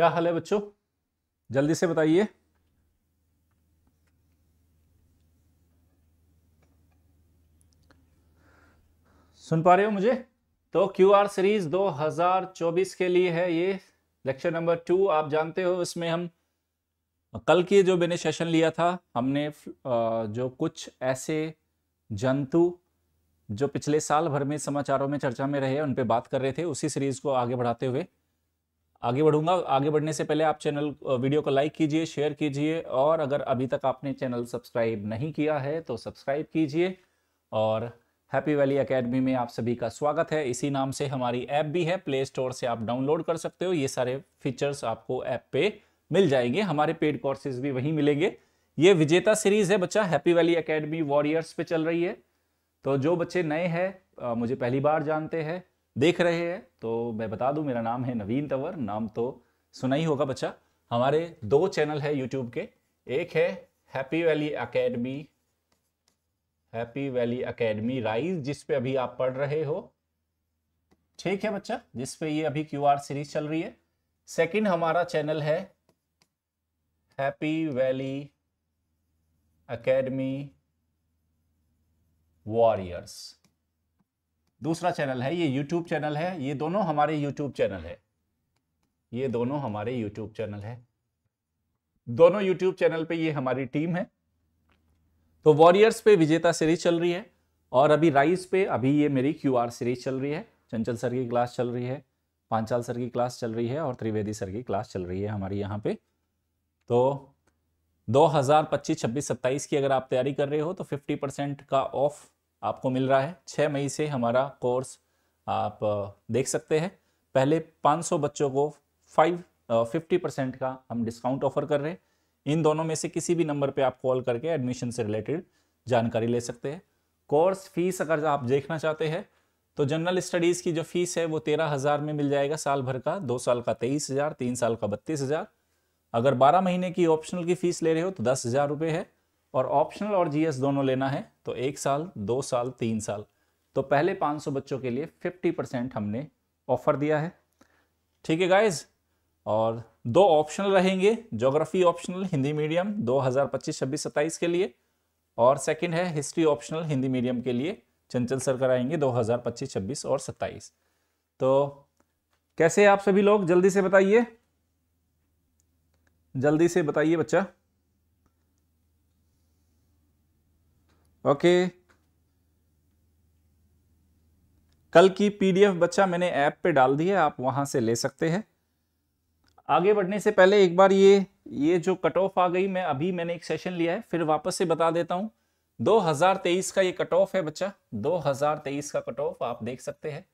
क्या हाल है बच्चों जल्दी से बताइए सुन पा रहे हो मुझे तो क्यू आर सीरीज 2024 के लिए है ये लेक्चर नंबर टू आप जानते हो इसमें हम कल की जो मैंने सेशन लिया था हमने जो कुछ ऐसे जंतु जो पिछले साल भर में समाचारों में चर्चा में रहे उन पे बात कर रहे थे उसी सीरीज को आगे बढ़ाते हुए आगे बढ़ूंगा आगे बढ़ने से पहले आप चैनल वीडियो को लाइक कीजिए शेयर कीजिए और अगर अभी तक आपने चैनल सब्सक्राइब नहीं किया है तो सब्सक्राइब कीजिए और हैप्पी वैली एकेडमी में आप सभी का स्वागत है इसी नाम से हमारी ऐप भी है प्ले स्टोर से आप डाउनलोड कर सकते हो ये सारे फीचर्स आपको ऐप पे मिल जाएंगे हमारे पेड कोर्सेज भी वहीं मिलेंगे ये विजेता सीरीज है बच्चा हैप्पी वैली अकेडमी वॉरियर्स पे चल रही है तो जो बच्चे नए हैं मुझे पहली बार जानते हैं देख रहे हैं तो मैं बता दूं मेरा नाम है नवीन तंवर नाम तो सुना ही होगा बच्चा हमारे दो चैनल है यूट्यूब के एक है happy valley academy happy valley academy rise जिस पे अभी आप पढ़ रहे हो ठीक है बच्चा जिस पे ये अभी क्यूआर सीरीज चल रही है सेकंड हमारा चैनल है हैप्पी वैली अकेडमी वॉरियर्स दूसरा चैनल है ये यूट्यूब चैनल है ये दोनों हमारे यूट्यूब चैनल है ये दोनों हमारे यूट्यूब चैनल है दोनों यूट्यूब चैनल पे ये हमारी टीम है तो वॉरियर्स पे विजेता सीरीज चल रही है और अभी राइज पे अभी ये मेरी क्यू सीरीज चल रही है चंचल सर की क्लास चल रही है पांचाल सर की क्लास चल रही है और त्रिवेदी सर की क्लास चल रही है हमारी यहाँ पे तो 2025, 26, 27 की अगर आप तैयारी कर रहे हो तो 50 परसेंट का ऑफ आपको मिल रहा है छः मई से हमारा कोर्स आप देख सकते हैं पहले 500 बच्चों को फाइव फिफ्टी परसेंट का हम डिस्काउंट ऑफर कर रहे हैं इन दोनों में से किसी भी नंबर पे आप कॉल करके एडमिशन से रिलेटेड जानकारी ले सकते हैं कोर्स फीस अगर आप देखना चाहते हैं तो जनरल स्टडीज़ की जो फीस है वो तेरह हज़ार में मिल जाएगा साल भर का दो साल का तेईस हज़ार तीन साल का बत्तीस हज़ार अगर बारह महीने की ऑप्शनल की फ़ीस ले रहे हो तो दस हज़ार रुपये है और ऑप्शनल और जीएस दोनों लेना है तो एक साल दो साल तीन साल तो पहले 500 बच्चों के लिए 50 परसेंट हमने ऑफर दिया है ठीक है गाइज और दो ऑप्शनल रहेंगे जोग्राफी ऑप्शनल हिंदी मीडियम 2025 छब्बीस सत्ताईस के लिए और सेकंड है हिस्ट्री ऑप्शनल हिंदी मीडियम के लिए चंचल सर कराएंगे 2025 छब्बीस और 27 तो कैसे आप सभी लोग जल्दी से बताइए जल्दी से बताइए बच्चा ओके कल की पीडीएफ बच्चा मैंने ऐप पे डाल दी है आप वहां से ले सकते हैं आगे बढ़ने से पहले एक बार ये ये जो कट ऑफ आ गई मैं अभी मैंने एक सेशन लिया है फिर वापस से बता देता हूँ 2023 का ये कट ऑफ है बच्चा 2023 का कट ऑफ आप देख सकते हैं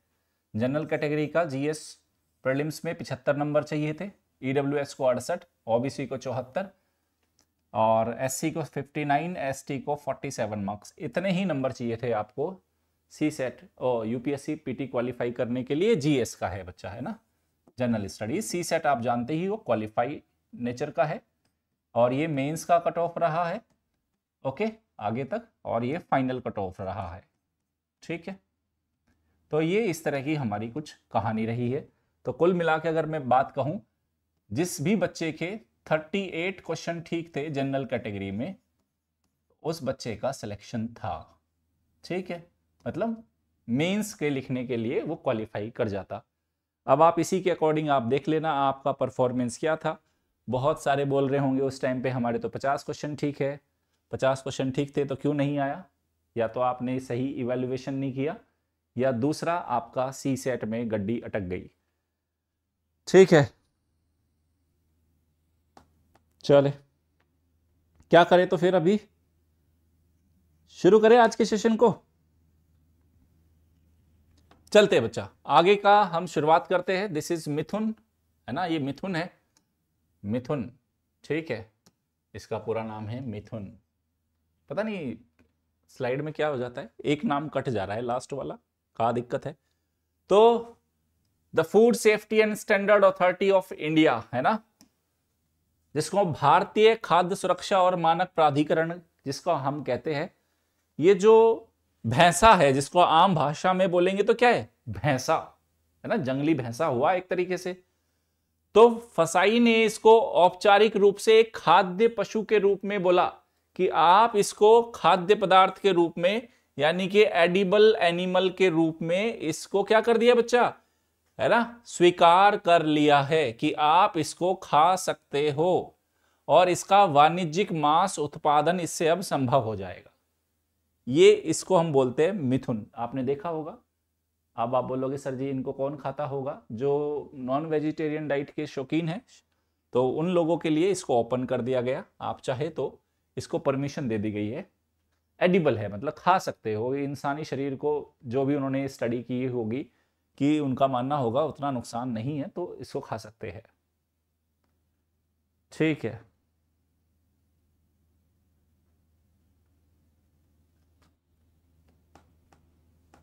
जनरल कैटेगरी का जीएस प्रलिम्स में 75 नंबर चाहिए थे ईडब्ल्यू को अड़सठ ओबीसी को चौहत्तर और एससी को 59 एसटी को 47 मार्क्स इतने ही नंबर चाहिए थे आपको सी सेट ओ यूपीएससी पीटी क्वालिफाई करने के लिए जीएस का है बच्चा है ना जनरल स्टडीज सी सेट आप जानते ही वो क्वालिफाई नेचर का है और ये मेंस का कट ऑफ रहा है ओके आगे तक और ये फाइनल कट ऑफ रहा है ठीक है तो ये इस तरह की हमारी कुछ कहानी रही है तो कुल मिला के अगर मैं बात कहूँ जिस भी बच्चे के थर्टी एट क्वेश्चन ठीक थे जनरल कैटेगरी में उस बच्चे का सिलेक्शन था ठीक है मतलब मेंस के लिखने के लिए वो क्वालिफाई कर जाता अब आप इसी के अकॉर्डिंग आप देख लेना आपका परफॉर्मेंस क्या था बहुत सारे बोल रहे होंगे उस टाइम पे हमारे तो पचास क्वेश्चन ठीक है पचास क्वेश्चन ठीक थे तो क्यों नहीं आया या तो आपने सही इवेल्युएशन नहीं किया या दूसरा आपका सी सेट में गड्डी अटक गई ठीक है चले क्या करें तो फिर अभी शुरू करें आज के सेशन को चलते बच्चा आगे का हम शुरुआत करते हैं दिस इज मिथुन है ना ये मिथुन है मिथुन ठीक है इसका पूरा नाम है मिथुन पता नहीं स्लाइड में क्या हो जाता है एक नाम कट जा रहा है लास्ट वाला कहा दिक्कत है तो the food safety and standard authority of India है ना जिसको भारतीय खाद्य सुरक्षा और मानक प्राधिकरण जिसको हम कहते हैं ये जो भैंसा है जिसको आम भाषा में बोलेंगे तो क्या है भैंसा है ना जंगली भैंसा हुआ एक तरीके से तो फसाई ने इसको औपचारिक रूप से एक खाद्य पशु के रूप में बोला कि आप इसको खाद्य पदार्थ के रूप में यानी कि एडिबल एनिमल के रूप में इसको क्या कर दिया बच्चा है ना स्वीकार कर लिया है कि आप इसको खा सकते हो और इसका वाणिज्यिक मांस उत्पादन इससे अब संभव हो जाएगा ये इसको हम बोलते हैं मिथुन आपने देखा होगा अब आप बोलोगे सर जी इनको कौन खाता होगा जो नॉन वेजिटेरियन डाइट के शौकीन है तो उन लोगों के लिए इसको ओपन कर दिया गया आप चाहे तो इसको परमिशन दे दी गई है एडिबल है मतलब खा सकते हो इंसानी शरीर को जो भी उन्होंने स्टडी की होगी कि उनका मानना होगा उतना नुकसान नहीं है तो इसको खा सकते हैं ठीक है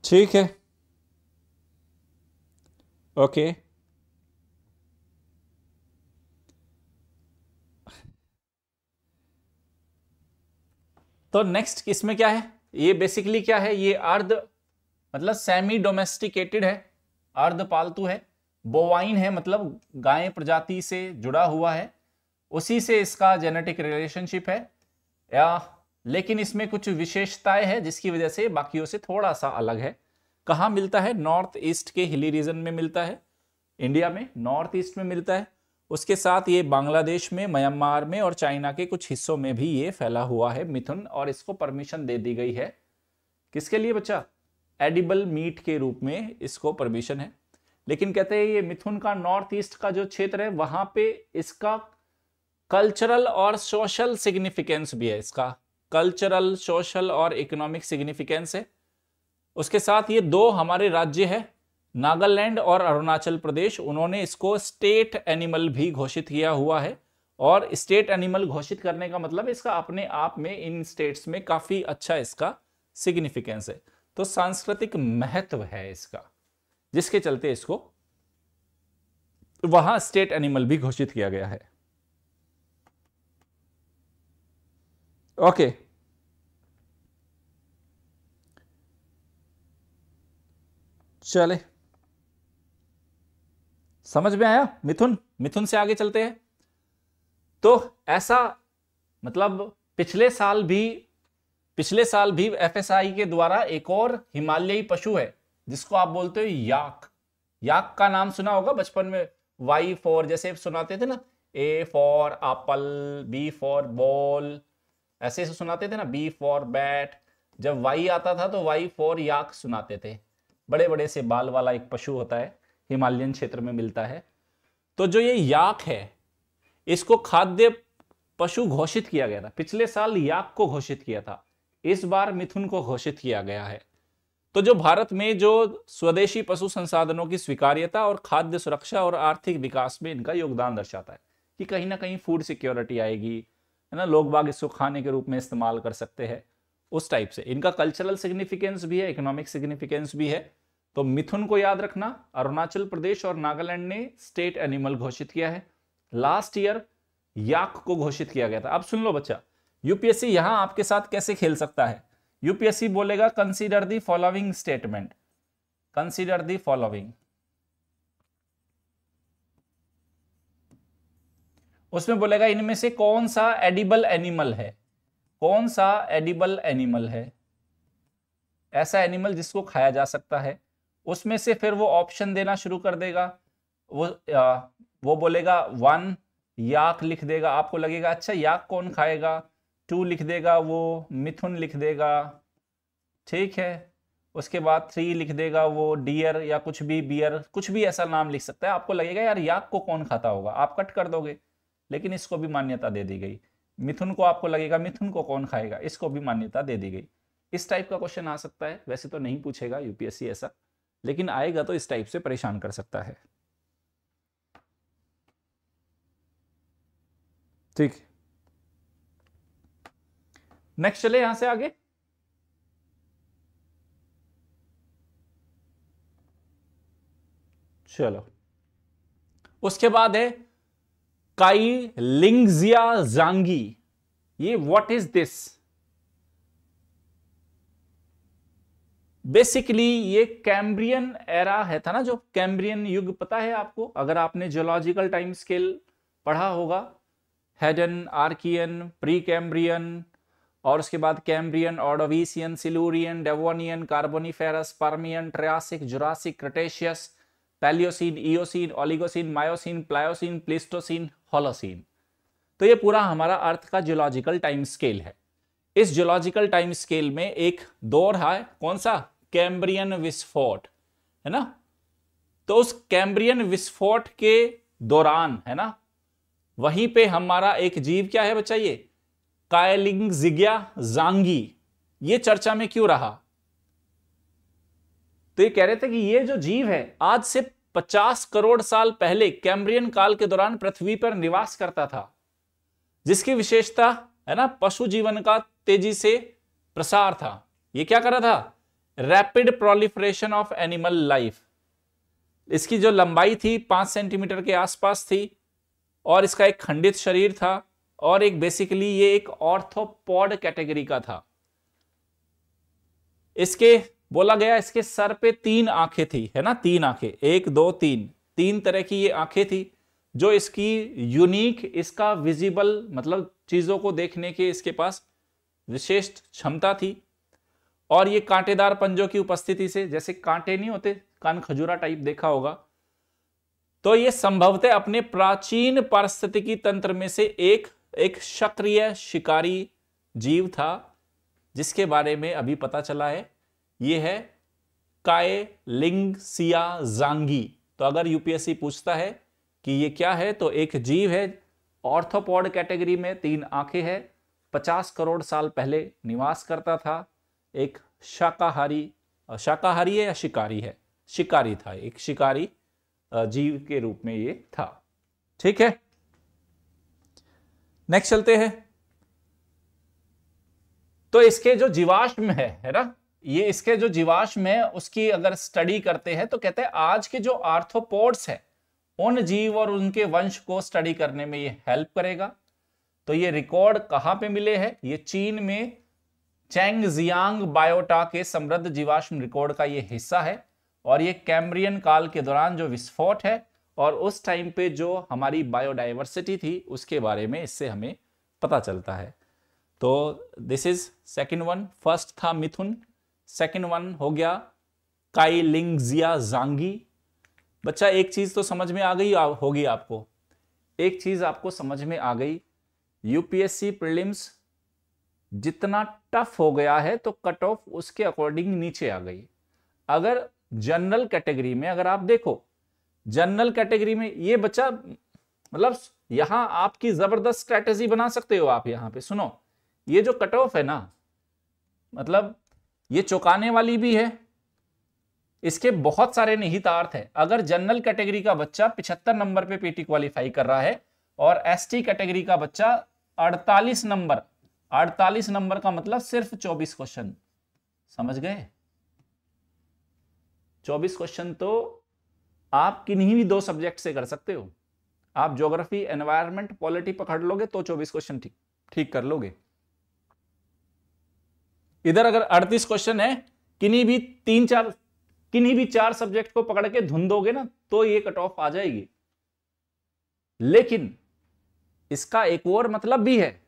ठीक है ओके तो नेक्स्ट इसमें क्या है ये बेसिकली क्या है ये अर्ध मतलब सेमी डोमेस्टिकेटेड है अर्ध पालतू है बोवाइन है मतलब गाय प्रजाति से जुड़ा हुआ है उसी से इसका जेनेटिक रिलेशनशिप है या लेकिन इसमें कुछ विशेषताएं हैं जिसकी वजह से बाकियों से थोड़ा सा अलग है कहाँ मिलता है नॉर्थ ईस्ट के हिली रीजन में मिलता है इंडिया में नॉर्थ ईस्ट में मिलता है उसके साथ ये बांग्लादेश में म्यांमार में और चाइना के कुछ हिस्सों में भी ये फैला हुआ है मिथुन और इसको परमिशन दे दी गई है किसके लिए बच्चा एडिबल मीट के रूप में इसको परमिशन है लेकिन कहते हैं ये मिथुन का नॉर्थ ईस्ट का जो क्षेत्र है वहां पे इसका कल्चरल और सोशल सिग्निफिकेंस भी है इसका कल्चरल सोशल और इकोनॉमिक सिग्निफिकेंस है उसके साथ ये दो हमारे राज्य है नागालैंड और अरुणाचल प्रदेश उन्होंने इसको स्टेट एनिमल भी घोषित किया हुआ है और स्टेट एनिमल घोषित करने का मतलब इसका अपने आप में इन स्टेट्स में काफ़ी अच्छा इसका सिग्निफिकेंस है तो सांस्कृतिक महत्व है इसका जिसके चलते इसको वहां स्टेट एनिमल भी घोषित किया गया है ओके चले समझ में आया मिथुन मिथुन से आगे चलते हैं तो ऐसा मतलब पिछले साल भी पिछले साल भी एफएसआई के द्वारा एक और हिमालयी पशु है जिसको आप बोलते हो याक याक का नाम सुना होगा बचपन में वाई फॉर जैसे सुनाते थे ना A for apple B for ball ऐसे सुनाते थे ना बी फॉर बैट जब वाई आता था तो वाई फॉर याक सुनाते थे बड़े बड़े से बाल वाला एक पशु होता है हिमालयन क्षेत्र में मिलता है तो जो ये याक है इसको खाद्य पशु घोषित किया गया था पिछले साल याक को घोषित किया था इस बार मिथुन को घोषित किया गया है तो जो भारत में जो स्वदेशी पशु संसाधनों की स्वीकार्यता और खाद्य सुरक्षा और आर्थिक विकास में इनका योगदान दर्शाता है कि कहीं ना कहीं फूड सिक्योरिटी आएगी है ना लोग बाग इसको खाने के रूप में इस्तेमाल कर सकते हैं उस टाइप से इनका कल्चरल सिग्निफिकेंस भी है इकोनॉमिक सिग्निफिकेंस भी है तो मिथुन को याद रखना अरुणाचल प्रदेश और नागालैंड ने स्टेट एनिमल घोषित किया है लास्ट ईयर याक को घोषित किया गया था अब सुन लो बच्चा यूपीएससी यहां आपके साथ कैसे खेल सकता है यूपीएससी बोलेगा consider the following statement consider the following उसमें बोलेगा इनमें से कौन सा एडिबल एनिमल है कौन सा एडिबल एनिमल है ऐसा एनिमल जिसको खाया जा सकता है उसमें से फिर वो ऑप्शन देना शुरू कर देगा वो आ, वो बोलेगा वन याक लिख देगा आपको लगेगा अच्छा याक कौन खाएगा टू लिख देगा वो मिथुन लिख देगा ठीक है उसके बाद थ्री लिख देगा वो डियर या कुछ भी बियर कुछ भी ऐसा नाम लिख सकता है आपको लगेगा यार याक को कौन खाता होगा आप कट कर दोगे लेकिन इसको भी मान्यता दे दी गई मिथुन को आपको लगेगा मिथुन को कौन खाएगा इसको भी मान्यता दे दी गई इस टाइप का क्वेश्चन आ सकता है वैसे तो नहीं पूछेगा यूपीएससी ऐसा लेकिन आएगा तो इस टाइप से परेशान कर सकता है ठीक नेक्स्ट चले यहां से आगे चलो उसके बाद है काई लिंगजिया जांगी ये व्हाट इज दिस बेसिकली ये कैम्ब्रियन एरा है था ना जो कैम्ब्रियन युग पता है आपको अगर आपने जियोलॉजिकल टाइम स्केल पढ़ा होगा हेडन आर्कियन प्री कैम्ब्रियन और उसके बाद Cambrian Ordovician Silurian Devonian Carboniferous Permian Triassic Jurassic Cretaceous Palaeocene Eocene Oligocene Miocene Pliocene Pleistocene Holocene तो ये पूरा हमारा अर्थ का जियोलॉजिकल टाइम स्केल है इस जियोलॉजिकल टाइम स्केल में एक दौर है कौन सा कैम्ब्रियन विस्फोट है ना तो उस कैम्ब्रियन विस्फोट के दौरान है ना वहीं पे हमारा एक जीव क्या है बच्चा ये कायलिंग जिग्या जांगी ये चर्चा में क्यों रहा तो ये कह रहे थे कि ये जो जीव है आज से 50 करोड़ साल पहले कैम्ब्रियन काल के दौरान पृथ्वी पर निवास करता था जिसकी विशेषता है ना पशु जीवन का तेजी से प्रसार था ये क्या कर रहा था rapid proliferation of animal life इसकी जो लंबाई थी पांच सेंटीमीटर के आसपास थी और इसका एक खंडित शरीर था और एक बेसिकली ये एक ऑर्थोपॉड कैटेगरी का था इसके बोला गया इसके सर पे तीन आंखें थी है ना तीन आंखें एक दो तीन तीन तरह की ये आंखें थी जो इसकी यूनिक इसका विजिबल मतलब चीजों को देखने के इसके पास विशेष क्षमता थी और ये कांटेदार पंजों की उपस्थिति से जैसे कांटे नहीं होते कान खजूरा टाइप देखा होगा तो ये संभवतः अपने प्राचीन पारिस्थितिकी तंत्र में से एक एक सक्रिय शिकारी जीव था जिसके बारे में अभी पता चला है ये है काय लिंग सिया जांगी तो अगर यूपीएससी पूछता है कि ये क्या है तो एक जीव है ऑर्थोपॉड कैटेगरी में तीन आंखें हैं पचास करोड़ साल पहले निवास करता था एक शाकाहारी शाकाहारी है या शिकारी है शिकारी था एक शिकारी जीव के रूप में ये था ठीक है नेक्स्ट चलते हैं तो इसके जो जीवाश्म है है ना ये इसके जो जीवाश्म है उसकी अगर स्टडी करते हैं तो कहते हैं आज के जो आर्थोपोड्स है उन जीव और उनके वंश को स्टडी करने में ये हेल्प करेगा तो ये रिकॉर्ड कहाँ पे मिले हैं ये चीन में चैंग जियांग बायोटा के समृद्ध जीवाश्म रिकॉर्ड का ये हिस्सा है और ये कैम्ब्रियन काल के दौरान जो विस्फोट है और उस टाइम पे जो हमारी बायोडाइवर्सिटी थी उसके बारे में इससे हमें पता चलता है तो this is second one first था मिथुन सेकंड वन हो गया काइलिंगजिया जांगी बच्चा एक चीज तो समझ में आ गई होगी आपको एक चीज आपको समझ में आ गई यूपीएससी प्रिलिम्स जितना टफ हो गया है तो कट ऑफ उसके अकॉर्डिंग नीचे आ गई अगर जनरल कैटेगरी में अगर आप देखो जनरल कैटेगरी में ये बच्चा मतलब यहां आपकी जबरदस्त स्ट्रैटेजी बना सकते हो आप यहां पे सुनो ये जो कट ऑफ है ना मतलब ये चौंकाने वाली भी है इसके बहुत सारे निहितार्थ है अगर जनरल कैटेगरी का बच्चा पिछहत्तर नंबर पे पीटी क्वालिफाई कर रहा है और एसटी कैटेगरी का बच्चा 48 नंबर 48 नंबर का मतलब सिर्फ 24 क्वेश्चन समझ गए 24 क्वेश्चन तो आप किन्हीं भी दो सब्जेक्ट से कर सकते हो आप ज्योग्राफी एनवायरमेंट पॉलिटी पकड़ लोगे तो 24 क्वेश्चन ठीक ठीक कर लोगे इधर अगर 38 क्वेश्चन है किन्हीं भी तीन चार किन्हीं भी चार सब्जेक्ट को पकड़ के धुंधोगे ना तो ये कट ऑफ आ जाएगी लेकिन इसका एक और मतलब भी है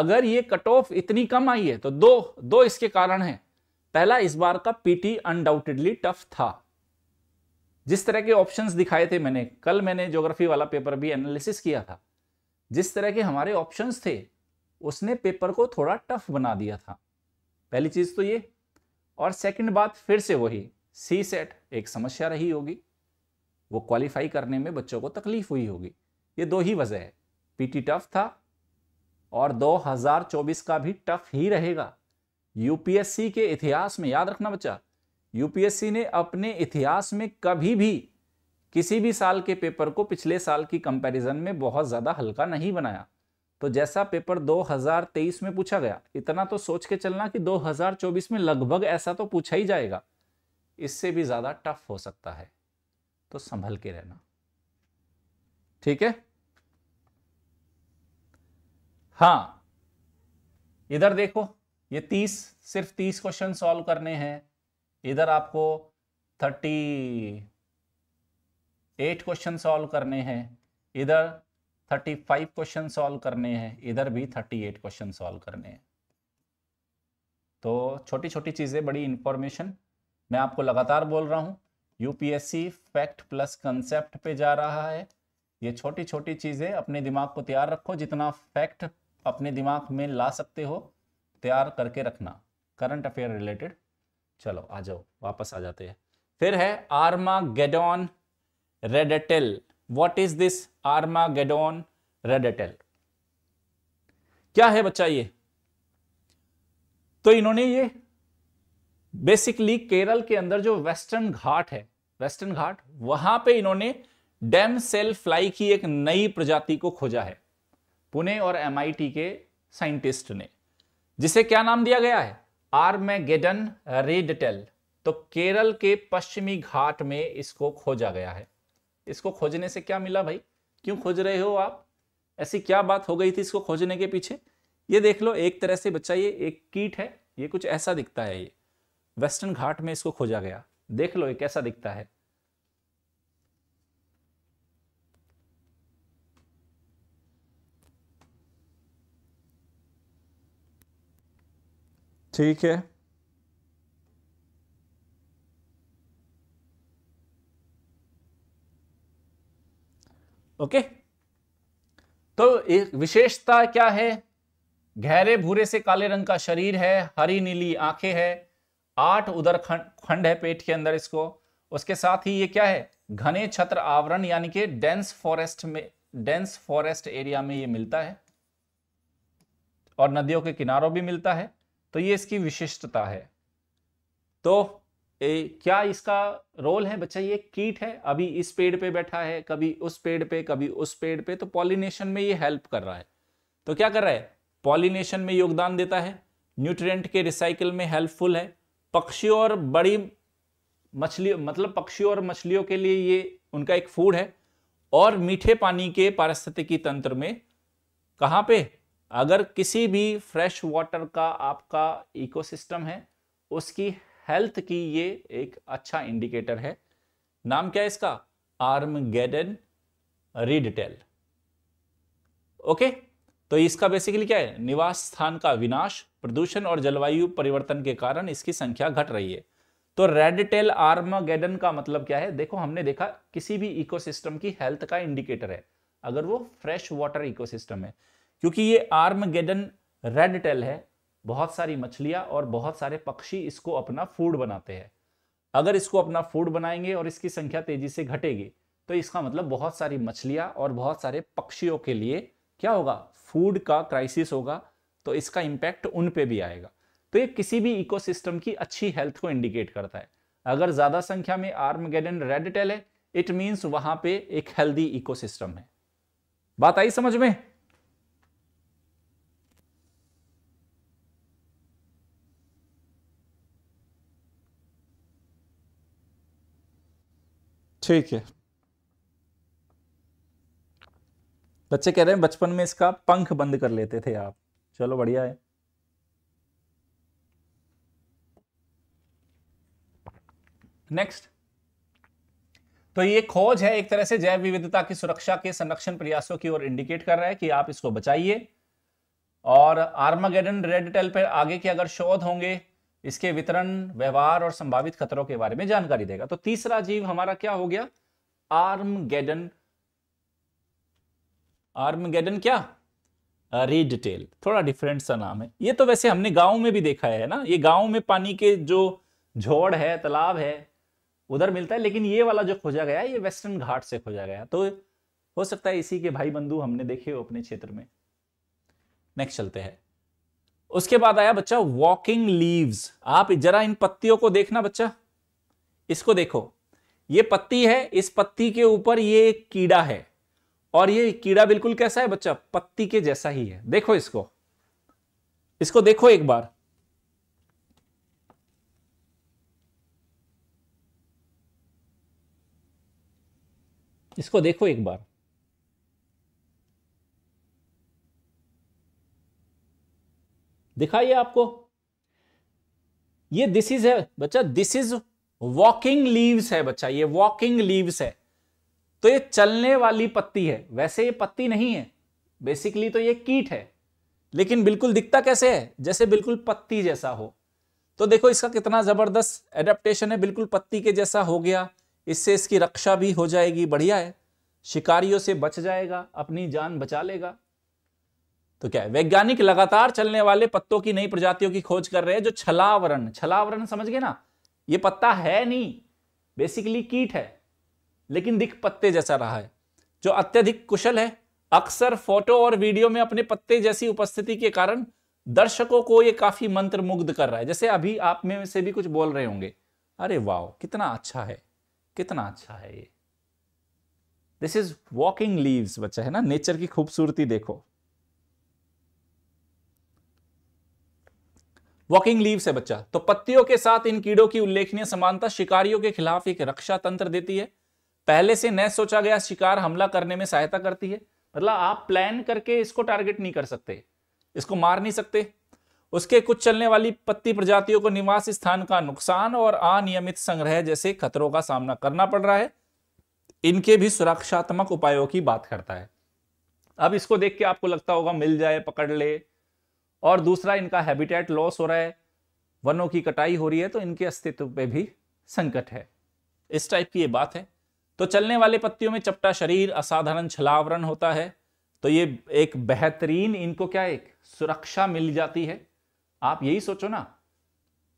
अगर ये कट ऑफ इतनी कम आई है तो दो दो इसके कारण है पहला इस बार का पीटी अनडाउटेडली टफ था जिस तरह के ऑप्शंस दिखाए थे मैंने कल मैंने ज्योग्राफी वाला पेपर भी एनालिसिस किया था जिस तरह के हमारे ऑप्शंस थे उसने पेपर को थोड़ा टफ बना दिया था पहली चीज़ तो ये और सेकंड बात फिर से वही सी सेट एक समस्या रही होगी वो क्वालिफाई करने में बच्चों को तकलीफ हुई होगी ये दो ही वजह है पीटी टफ था और 2024 का भी टफ ही रहेगा यूपीएससी के इतिहास में याद रखना बच्चा यूपीएससी ने अपने इतिहास में कभी भी किसी भी साल के पेपर को पिछले साल की कंपैरिजन में बहुत ज़्यादा हल्का नहीं बनाया तो जैसा पेपर 2023 में पूछा गया इतना तो सोच के चलना कि 2024 में लगभग ऐसा तो पूछा ही जाएगा इससे भी ज़्यादा टफ हो सकता है तो संभल के रहना ठीक है हाँ इधर देखो ये तीस सिर्फ तीस क्वेश्चन सॉल्व करने हैं इधर आपको थर्टी एट क्वेश्चन सॉल्व करने हैं इधर थर्टी फाइव क्वेश्चन सॉल्व करने हैं इधर भी थर्टी एट क्वेश्चन सॉल्व करने हैं तो छोटी छोटी चीज़ें बड़ी इंफॉर्मेशन मैं आपको लगातार बोल रहा हूँ यूपीएससी फैक्ट प्लस कंसेप्ट पे जा रहा है ये छोटी छोटी चीज़ें अपने दिमाग को तैयार रखो जितना फैक्ट अपने दिमाग में ला सकते हो तैयार करके रखना करंट अफेयर रिलेटेड चलो आ जाओ वापस आ जाते हैं फिर है Armageddon reedtail what is this Armageddon reedtail क्या है बच्चा ये तो इन्होंने ये बेसिकली केरल के अंदर जो वेस्टर्न घाट है वेस्टर्न घाट वहां पे इन्होंने डेम सेल फ्लाई की एक नई प्रजाति को खोजा है पुणे और एमआईटी के साइंटिस्ट ने जिसे क्या नाम दिया गया है आर्मेगेडन रेडटेल तो केरल के पश्चिमी घाट में इसको खोजा गया है इसको खोजने से क्या मिला भाई क्यों खोज रहे हो आप ऐसी क्या बात हो गई थी इसको खोजने के पीछे ये देख लो एक तरह से बच्चा ये एक कीट है ये कुछ ऐसा दिखता है ये वेस्टर्न घाट में इसको खोजा गया देख लो ये कैसा दिखता है ठीक है ओके तो एक विशेषता क्या है गहरे भूरे से काले रंग का शरीर है हरी नीली आंखें है आठ उदर खंड खंड है पेट के अंदर इसको उसके साथ ही ये क्या है घने छत्र आवरण यानी कि डेंस फॉरेस्ट में डेंस फॉरेस्ट एरिया में ये मिलता है और नदियों के किनारों भी मिलता है तो ये इसकी विशिष्टता है तो ए, क्या इसका रोल है बच्चा ये कीट है अभी इस पेड़ पे बैठा है कभी उस पेड़ पे कभी उस पेड़ पे तो पॉलिनेशन में ये हेल्प कर रहा है तो क्या कर रहा है पॉलिनेशन में योगदान देता है न्यूट्रिएंट के रिसाइकिल में हेल्पफुल है पक्षियों और बड़ी मछली मतलब पक्षियों और मछलियों के लिए ये उनका एक फूड है और मीठे पानी के पारिस्थितिकी तंत्र में कहाँ पे अगर किसी भी फ्रेश वाटर का आपका इकोसिस्टम है उसकी हेल्थ की ये एक अच्छा इंडिकेटर है नाम क्या है इसका आर्म गैडन रीडटेल ओके तो इसका बेसिकली क्या है निवास स्थान का विनाश प्रदूषण और जलवायु परिवर्तन के कारण इसकी संख्या घट रही है तो रेड टेल गेडन का मतलब क्या है देखो हमने देखा किसी भी इकोसिस्टम की हेल्थ का इंडिकेटर है अगर वो फ्रेश वाटर इकोसिस्टम है क्योंकि ये आर्म गेडन रेड टेल है बहुत सारी मछलियां और बहुत सारे पक्षी इसको अपना फूड बनाते हैं अगर इसको अपना फूड बनाएंगे और इसकी संख्या तेजी से घटेगी तो इसका मतलब बहुत सारी मछलियां और बहुत सारे पक्षियों के लिए क्या होगा फूड का क्राइसिस होगा तो इसका इम्पैक्ट उन पे भी आएगा तो ये किसी भी इकोसिस्टम की अच्छी हेल्थ को इंडिकेट करता है अगर ज़्यादा संख्या में Armageddon reedtail it इट मीन्स वहां पे एक हेल्दी इकोसिस्टम है बात आई समझ में ठीक है बच्चे कह रहे हैं बचपन में इसका पंख बंद कर लेते थे आप चलो बढ़िया है नेक्स्ट तो ये खोज है एक तरह से जैव विविधता की सुरक्षा के संरक्षण प्रयासों की ओर इंडिकेट कर रहा है कि आप इसको बचाइए और आर्मागेडन रेड टेल पर आगे के अगर शोध होंगे इसके वितरण व्यवहार और संभावित खतरों के बारे में जानकारी देगा तो तीसरा जीव हमारा क्या हो गया आर्म गेडन आर्म गेडन क्या रीड टेल थोड़ा डिफरेंट सा नाम है ये तो वैसे हमने गांव में भी देखा है ना ये गांव में पानी के जो झोड़ है तालाब है उधर मिलता है लेकिन ये वाला जो खोजा गया ये वेस्टर्न घाट से खोजा गया तो हो सकता है इसी के भाई बंधु हमने देखे हो अपने क्षेत्र में नेक्स्ट चलते हैं उसके बाद आया बच्चा वॉकिंग लीव्स आप जरा इन पत्तियों को देखना बच्चा इसको देखो ये पत्ती है इस पत्ती के ऊपर ये एक कीड़ा है और ये कीड़ा बिल्कुल कैसा है बच्चा पत्ती के जैसा ही है देखो इसको इसको देखो एक बार इसको देखो एक बार दिखाइए आपको ये दिस इज है बच्चा दिस इज वॉकिंग लीव्स है बच्चा ये वॉकिंग लीव्स है तो ये चलने वाली पत्ती है वैसे ये पत्ती नहीं है बेसिकली तो ये कीट है लेकिन बिल्कुल दिखता कैसे है जैसे बिल्कुल पत्ती जैसा हो तो देखो इसका कितना जबरदस्त एडेप्टेशन है बिल्कुल पत्ती के जैसा हो गया इससे इसकी रक्षा भी हो जाएगी बढ़िया है शिकारियों से बच जाएगा अपनी जान बचा लेगा तो क्या है वैज्ञानिक लगातार चलने वाले पत्तों की नई प्रजातियों की खोज कर रहे हैं जो छलावरण छलावरण समझ गए ना ये पत्ता है नहीं बेसिकली कीट है लेकिन दिख पत्ते जैसा रहा है जो अत्यधिक कुशल है अक्सर फोटो और वीडियो में अपने पत्ते जैसी उपस्थिति के कारण दर्शकों को ये काफी मंत्र मुग्ध कर रहा है जैसे अभी आप में से भी कुछ बोल रहे होंगे अरे वाह कितना अच्छा है कितना अच्छा है ये दिस इज वॉकिंग लीव्स बच्चा है ना नेचर की खूबसूरती देखो वॉकिंग लीव्स है बच्चा तो पत्तियों के साथ इन कीड़ों की उल्लेखनीय समानता शिकारियों के खिलाफ एक रक्षा तंत्र देती है पहले से न सोचा गया शिकार हमला करने में सहायता करती है मतलब आप प्लान करके इसको टारगेट नहीं कर सकते इसको मार नहीं सकते उसके कुछ चलने वाली पत्ती प्रजातियों को निवास स्थान का नुकसान और अनियमित संग्रह जैसे खतरों का सामना करना पड़ रहा है इनके भी सुरक्षात्मक उपायों की बात करता है अब इसको देख के आपको लगता होगा मिल जाए पकड़ ले और दूसरा इनका हैबिटेट लॉस हो रहा है वनों की कटाई हो रही है तो इनके अस्तित्व पे भी संकट है इस टाइप की ये बात है तो चलने वाले पत्तियों में चपटा शरीर असाधारण छलावरण होता है तो ये एक बेहतरीन इनको क्या एक सुरक्षा मिल जाती है आप यही सोचो ना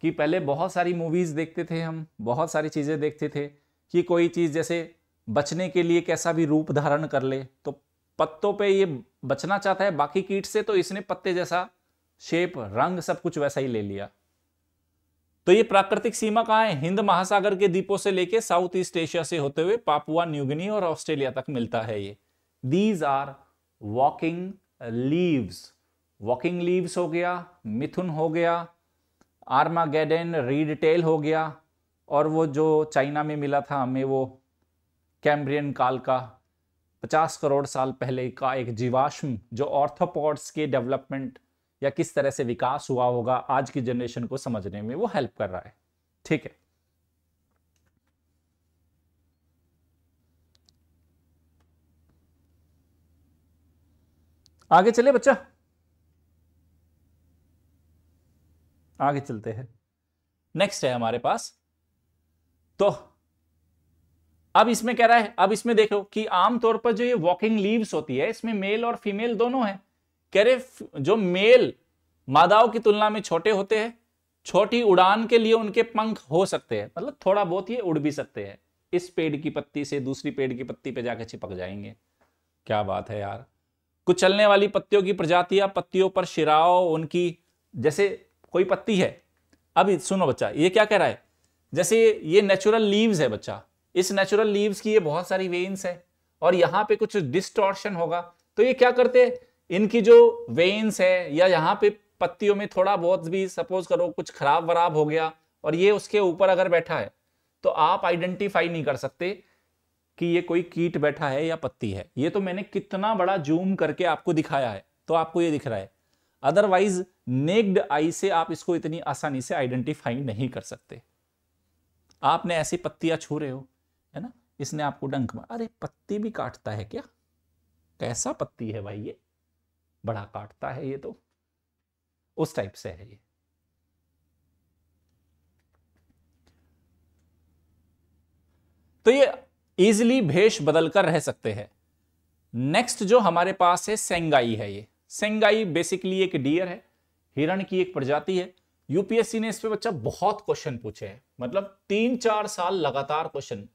कि पहले बहुत सारी मूवीज देखते थे हम बहुत सारी चीज़ें देखते थे कि कोई चीज़ जैसे बचने के लिए कैसा भी रूप धारण कर ले तो पत्तों पे ये बचना चाहता है बाकी कीट से तो इसने पत्ते जैसा शेप रंग सब कुछ वैसा ही ले लिया तो ये प्राकृतिक सीमा कहा है हिंद महासागर के द्वीपों से लेके साउथ ईस्ट एशिया से होते हुए पापुआ न्यूगिनी और ऑस्ट्रेलिया तक मिलता है ये these are walking leaves walking leaves हो गया मिथुन हो गया आर्मागेडन रीड टेल हो गया और वो जो चाइना में मिला था हमें वो कैम्ब्रियन काल का 50 करोड़ साल पहले का एक जीवाश्म जो ऑर्थोपॉड्स के डेवलपमेंट या किस तरह से विकास हुआ होगा आज की जनरेशन को समझने में वो हेल्प कर रहा है ठीक है आगे चले बच्चा आगे चलते हैं नेक्स्ट है हमारे पास तो अब इसमें कह रहा है अब इसमें देखो कि आमतौर पर जो ये वॉकिंग लीव्स होती है इसमें मेल और फीमेल दोनों है कह रहे जो मेल मादाओं की तुलना में छोटे होते हैं छोटी उड़ान के लिए उनके पंख हो सकते हैं मतलब थोड़ा बहुत ये उड़ भी सकते हैं इस पेड़ की पत्ती से दूसरी पेड़ की पत्ती पे जाके चिपक जाएंगे क्या बात है यार कुछ चलने वाली पत्तियों की प्रजातियां पत्तियों पर शिराओ उनकी जैसे कोई पत्ती है अभी सुनो बच्चा ये क्या कह रहा है जैसे ये नेचुरल लीव्स है बच्चा इस नेचुरल लीव्स की ये बहुत सारी वेन्स है और यहाँ पे कुछ डिस्टॉर्शन होगा तो ये क्या करते हैं इनकी जो वेन्स है या यहाँ पे पत्तियों में थोड़ा बहुत भी सपोज करो कुछ खराब वराब हो गया और ये उसके ऊपर अगर बैठा है तो आप आइडेंटिफाई नहीं कर सकते कि ये कोई कीट बैठा है या पत्ती है ये तो मैंने कितना बड़ा जूम करके आपको दिखाया है तो आपको ये दिख रहा है अदरवाइज नेक्ड आई से आप इसको इतनी आसानी से आइडेंटिफाई नहीं कर सकते आपने ऐसी पत्तियां छू रहे हो है ना इसने आपको डंक मार अरे पत्ती भी काटता है क्या कैसा पत्ती है भाई ये बड़ा काटता है ये तो उस टाइप से है ये तो ये इजिली भेष बदलकर रह सकते हैं नेक्स्ट जो हमारे पास है सेंगाई है ये सेंगाई बेसिकली एक डियर है हिरण की एक प्रजाति है यूपीएससी ने इस पे बच्चा बहुत क्वेश्चन पूछे हैं मतलब तीन चार साल लगातार question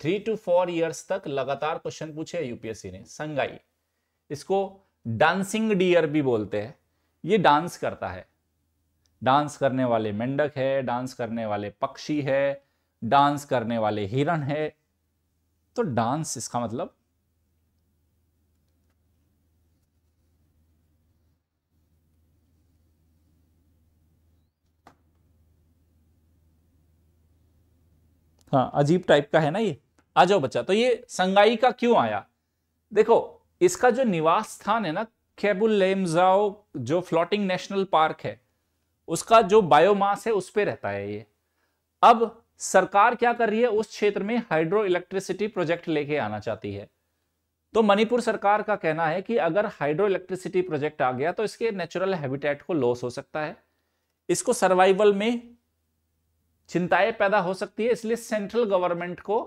three to four years तक लगातार क्वेश्चन पूछे यूपीएससी ने संगाई इसको डांसिंग डियर भी बोलते हैं ये डांस करता है डांस करने वाले मेंढक है डांस करने वाले पक्षी है डांस करने वाले हिरण है तो डांस इसका मतलब हाँ अजीब टाइप का है ना ये आ जाओ बच्चा तो ये संगाई का क्यों आया देखो इसका जो निवास स्थान है ना केबुल लेमजाओ जो फ्लोटिंग नेशनल पार्क है उसका जो बायोमास है उस पर रहता है ये अब सरकार क्या कर रही है उस क्षेत्र में हाइड्रो इलेक्ट्रिसिटी प्रोजेक्ट लेके आना चाहती है तो मणिपुर सरकार का कहना है कि अगर हाइड्रो इलेक्ट्रिसिटी प्रोजेक्ट आ गया तो इसके नेचुरल हैबिटेट को लॉस हो सकता है इसको सर्वाइवल में चिंताएं पैदा हो सकती है इसलिए सेंट्रल गवर्नमेंट को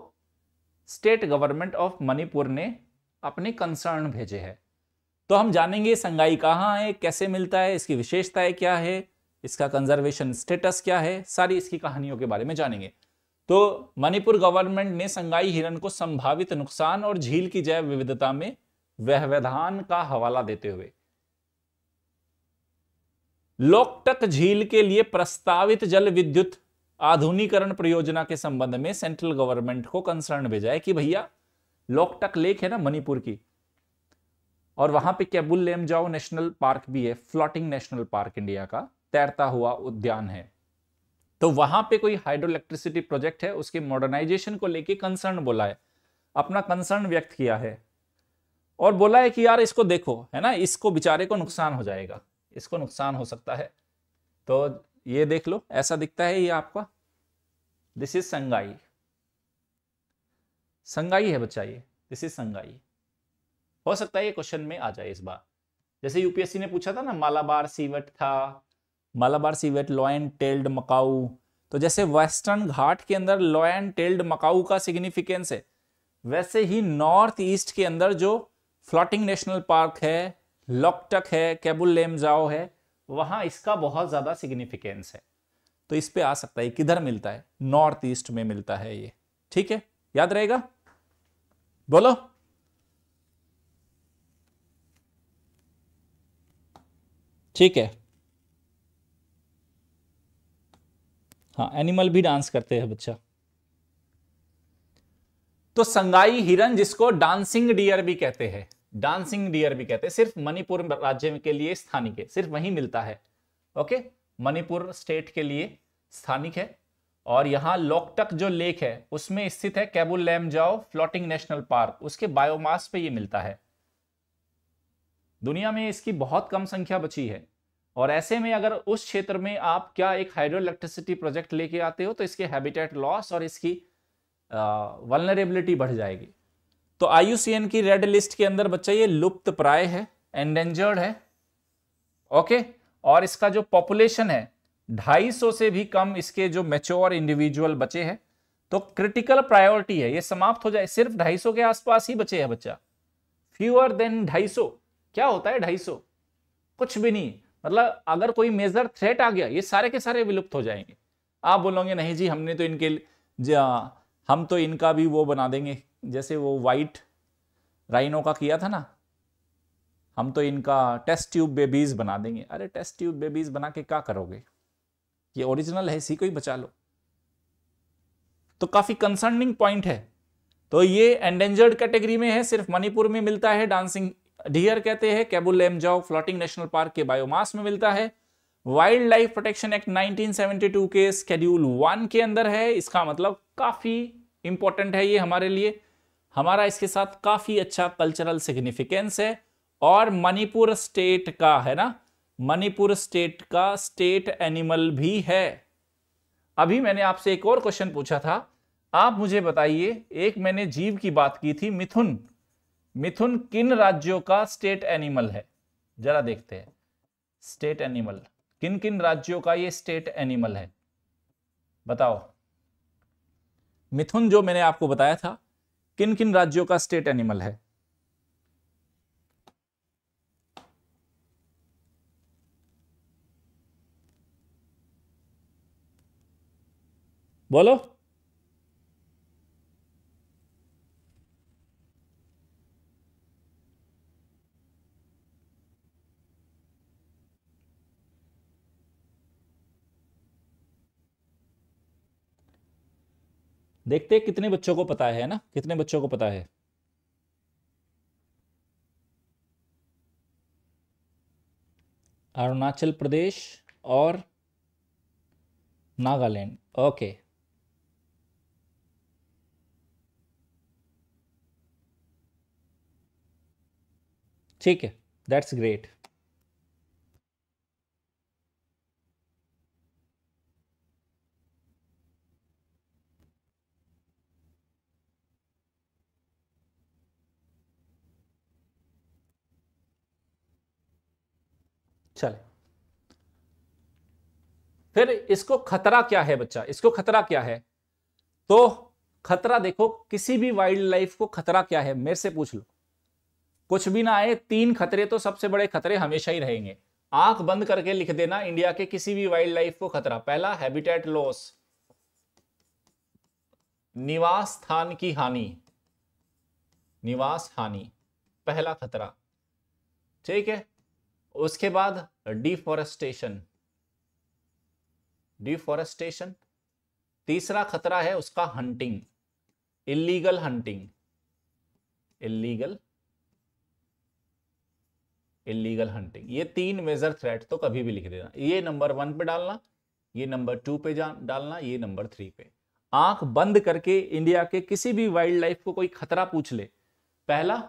स्टेट गवर्नमेंट ऑफ मणिपुर ने अपने कंसर्न भेजे हैं तो हम जानेंगे संगाई कहाँ है कैसे मिलता है इसकी विशेषताएं क्या है इसका कंजर्वेशन स्टेटस क्या है सारी इसकी कहानियों के बारे में जानेंगे तो मणिपुर गवर्नमेंट ने संगाई हिरण को संभावित नुकसान और झील की जैव विविधता में व्यवधान का हवाला देते हुए लोकटक झील के लिए प्रस्तावित जल विद्युत आधुनिकरण परियोजना के संबंध में सेंट्रल गवर्नमेंट को कंसर्न भेजा है कि भैया लोकटक लेक है ना मणिपुर की और वहां पे कैबुल लेमजाओ नेशनल पार्क भी है फ्लोटिंग नेशनल पार्क इंडिया का तैरता हुआ उद्यान है तो वहां पे कोई हाइड्रो इलेक्ट्रिसिटी प्रोजेक्ट है उसके मॉडर्नाइजेशन को लेके कंसर्न बोला है अपना कंसर्न व्यक्त किया है और बोला है कि यार इसको देखो है ना इसको बेचारे को नुकसान हो जाएगा इसको नुकसान हो सकता है तो ये देख लो ऐसा दिखता है ये आपका दिस इज संगाई संगाई है बच्चा ये दिस इज संगाई हो सकता है ये क्वेश्चन में आ जाए इस बार जैसे यूपीएससी ने पूछा था ना मालाबार सीवट था Malabar civet lion tailed macaque तो जैसे वेस्टर्न घाट के अंदर लॉयन टेल्ड मकाऊ का सिग्निफिकेंस है वैसे ही नॉर्थ ईस्ट के अंदर जो फ्लोटिंग नेशनल पार्क है लॉकटक है कैबुल जाओ है वहां इसका बहुत ज़्यादा सिग्निफिकेंस है तो इस पे आ सकता है किधर मिलता है नॉर्थ ईस्ट में मिलता है ये ठीक है याद रहेगा बोलो ठीक है हाँ एनिमल भी डांस करते हैं बच्चा तो संगाई हिरन जिसको डांसिंग डियर भी कहते हैं डांसिंग डियर भी कहते हैं सिर्फ मणिपुर राज्य के लिए स्थानिक है सिर्फ वहीं मिलता है ओके मणिपुर स्टेट के लिए स्थानिक है और यहाँ लोकटक जो लेक है उसमें स्थित है Keibul Lamjao floating national park उसके बायोमास पे ये मिलता है दुनिया में इसकी बहुत कम संख्या बची है और ऐसे में अगर उस क्षेत्र में आप क्या एक हाइड्रो इलेक्ट्रिसिटी प्रोजेक्ट लेके आते हो तो इसके हैबिटेट लॉस और इसकी वलनरेबिलिटी बढ़ जाएगी तो आईयूसीएन की रेड लिस्ट के अंदर बच्चा ये लुप्त प्राय है एंडेंजर्ड है ओके और इसका जो पॉपुलेशन है ढाई सौ से भी कम इसके जो मेच्योर इंडिविजुअल बचे हैं तो क्रिटिकल प्रायोरिटी है ये समाप्त हो जाए सिर्फ ढाई सौ के आसपास ही बचे है बच्चा फ्यूअर देन ढाई सौ क्या होता है ढाई सौ कुछ भी नहीं मतलब अगर कोई मेजर थ्रेट आ गया ये सारे के सारे विलुप्त हो जाएंगे आप बोलोगे नहीं जी हमने तो इनके हम तो इनका भी वो बना देंगे जैसे वो वाइट राइनो का किया था ना हम तो इनका टेस्ट ट्यूब बेबीज बना देंगे अरे टेस्ट ट्यूब बेबीज बना के क्या करोगे ये ओरिजिनल है इसी को ही बचा लो तो काफी कंसर्निंग पॉइंट है तो ये एंडेंजर्ड कैटेगरी में है सिर्फ मणिपुर में मिलता है डांसिंग डियर कहते हैं Keibul Lamjao floating national park के बायोमास में मिलता है वाइल्ड लाइफ प्रोटेक्शन एक्ट 1972 के स्केड्यूल वन के अंदर है इसका मतलब काफी इंपॉर्टेंट है ये हमारे लिए हमारा इसके साथ काफी अच्छा कल्चरल सिग्निफिकेंस है और मणिपुर स्टेट का है ना मणिपुर स्टेट का स्टेट एनिमल भी है अभी मैंने आपसे एक और क्वेश्चन पूछा था आप मुझे बताइए एक मैंने जीव की बात की थी मिथुन मिथुन किन राज्यों का स्टेट एनिमल है जरा देखते हैं स्टेट एनिमल किन किन राज्यों का ये स्टेट एनिमल है बताओ मिथुन जो मैंने आपको बताया था किन किन राज्यों का स्टेट एनिमल है बोलो देखते हैं कितने बच्चों को पता है ना कितने बच्चों को पता है अरुणाचल प्रदेश और नागालैंड ओके ठीक है दैट्स ग्रेट चले फिर इसको खतरा क्या है बच्चा इसको खतरा क्या है तो खतरा देखो किसी भी वाइल्ड लाइफ को खतरा क्या है मेरे से पूछ लो कुछ भी ना आए तीन खतरे तो सबसे बड़े खतरे हमेशा ही रहेंगे आंख बंद करके लिख देना इंडिया के किसी भी वाइल्ड लाइफ को खतरा पहला हैबिटेट लॉस निवास स्थान की हानि निवास हानि पहला खतरा ठीक है उसके बाद डिफॉरेस्टेशन डिफॉरेस्टेशन तीसरा खतरा है उसका hunting illegal hunting illegal illegal hunting ये तीन मेजर थ्रेट तो कभी भी लिख देना ये नंबर वन पे डालना ये नंबर टू पे डालना ये नंबर थ्री पे आंख बंद करके इंडिया के किसी भी वाइल्ड लाइफ को कोई खतरा पूछ ले पहला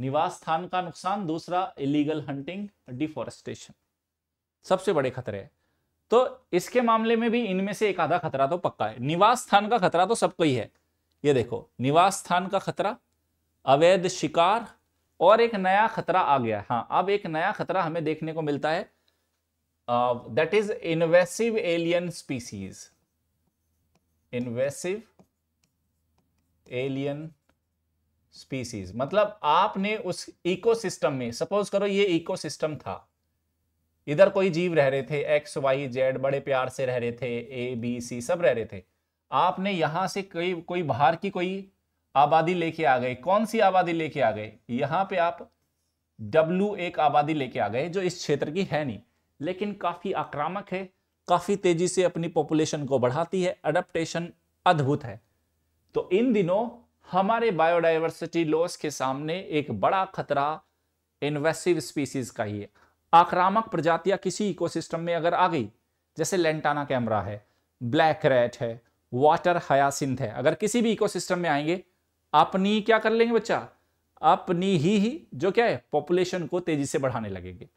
निवास स्थान का नुकसान दूसरा इलीगल हंटिंग डिफोरेस्टेशन सबसे बड़े खतरे है तो इसके मामले में भी इनमें से एक आधा खतरा तो पक्का है निवास स्थान का खतरा तो सबको ही है ये देखो निवास स्थान का खतरा अवैध शिकार और एक नया खतरा आ गया हाँ अब एक नया खतरा हमें देखने को मिलता है that is invasive alien species invasive alien species मतलब आपने उस इकोसिस्टम में सपोज करो ये इकोसिस्टम था इधर कोई जीव रह रहे थे एक्स वाई जेड बड़े प्यार से रह रहे थे ए बी सी सब रह रहे थे आपने यहां से कोई कोई बाहर की कोई आबादी लेके आ गए कौन सी आबादी लेके आ गए यहां पे आप डब्ल्यू एक आबादी लेके आ गए जो इस क्षेत्र की है नहीं लेकिन काफ़ी आक्रामक है काफ़ी तेज़ी से अपनी पॉपुलेशन को बढ़ाती है अडप्टेशन अद्भुत है तो इन दिनों हमारे बायोडाइवर्सिटी लॉस के सामने एक बड़ा खतरा इन्वेसिव स्पीसीज का ही है आक्रामक प्रजातियां किसी इकोसिस्टम में अगर आ गई जैसे लेंटाना कैमरा है ब्लैक रेट है वाटर हयासिंथ है अगर किसी भी इकोसिस्टम में आएंगे अपनी क्या कर लेंगे बच्चा अपनी ही ही जो क्या है पॉपुलेशन को तेजी से बढ़ाने लगेंगे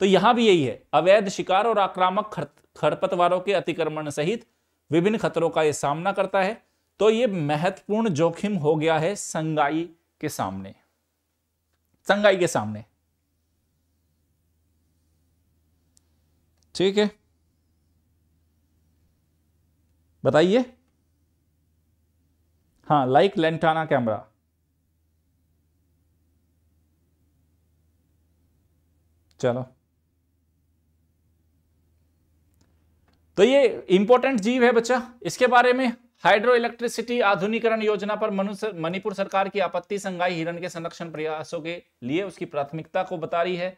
तो यहां भी यही है अवैध शिकार और आक्रामक खरपतवारों के अतिक्रमण सहित विभिन्न खतरों का यह सामना करता है तो यह महत्वपूर्ण जोखिम हो गया है संगाई के सामने संगाई के सामने ठीक है बताइए हाँ लाइक लेंटाना कैमरा चलो तो ये इंपॉर्टेंट जीव है बच्चा इसके बारे में हाइड्रो इलेक्ट्रिसिटी आधुनिकरण योजना पर मणिपुर सरकार की आपत्ति संघाई हिरण के संरक्षण प्रयासों के लिए उसकी प्राथमिकता को बता रही है